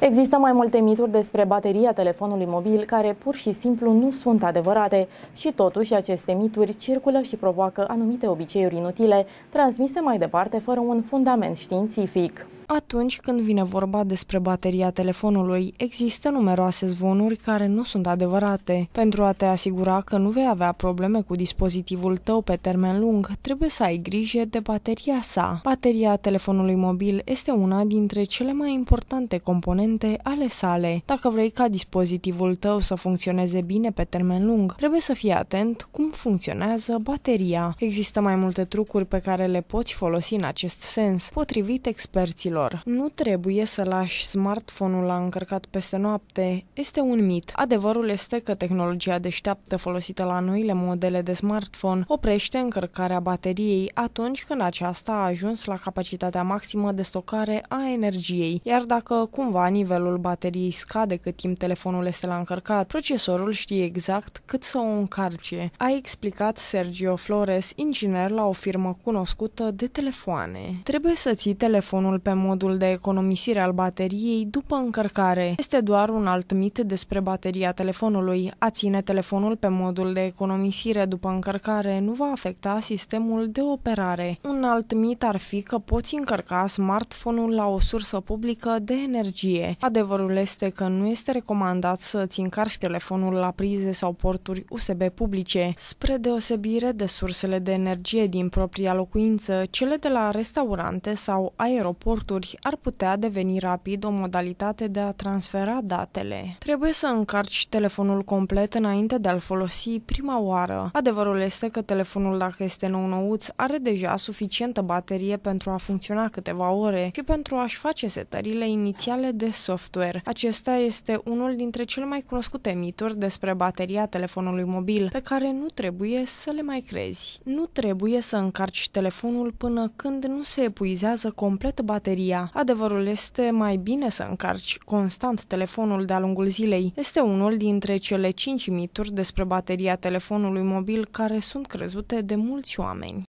Există mai multe mituri despre bateria telefonului mobil care pur și simplu nu sunt adevărate și totuși aceste mituri circulă și provoacă anumite obiceiuri inutile, transmise mai departe fără un fundament științific. Atunci când vine vorba despre bateria telefonului, există numeroase zvonuri care nu sunt adevărate. Pentru a te asigura că nu vei avea probleme cu dispozitivul tău pe termen lung, trebuie să ai grijă de bateria sa. Bateria telefonului mobil este una dintre cele mai importante componente ale sale. Dacă vrei ca dispozitivul tău să funcționeze bine pe termen lung, trebuie să fii atent cum funcționează bateria. Există mai multe trucuri pe care le poți folosi în acest sens, potrivit experților lor. Nu trebuie să lași smartphone-ul la încărcat peste noapte. Este un mit. Adevărul este că tehnologia deșteaptă folosită la noile modele de smartphone oprește încărcarea bateriei atunci când aceasta a ajuns la capacitatea maximă de stocare a energiei, iar dacă cumva nivelul bateriei scade cât timp telefonul este la încărcat, procesorul știe exact cât să o încarce, a explicat Sergio Flores, inginer la o firmă cunoscută de telefoane. Trebuie să ții telefonul pe mod modul de economisire al bateriei după încărcare. Este doar un alt mit despre bateria telefonului. A ține telefonul pe modul de economisire după încărcare nu va afecta sistemul de operare. Un alt mit ar fi că poți încărca smartphone-ul la o sursă publică de energie. Adevărul este că nu este recomandat să-ți încarci telefonul la prize sau porturi USB publice. Spre deosebire de sursele de energie din propria locuință, cele de la restaurante sau aeroporturi clouduri ar putea deveni rapid o modalitate de a transfera datele. Trebuie să încarci telefonul complet înainte de a-l folosi prima oară. Adevărul este că telefonul, dacă este nou-nouț, are deja suficientă baterie pentru a funcționa câteva ore și pentru a-și face setările inițiale de software. Acesta este unul dintre cele mai cunoscute mituri despre bateria telefonului mobil, pe care nu trebuie să le mai crezi. Nu trebuie să încarci telefonul până când nu se epuizează complet bateria media. Adevărul este mai bine să încarci constant telefonul de-a lungul zilei. Este unul dintre cele 5 mituri despre bateria telefonului mobil care sunt crezute de mulți oameni.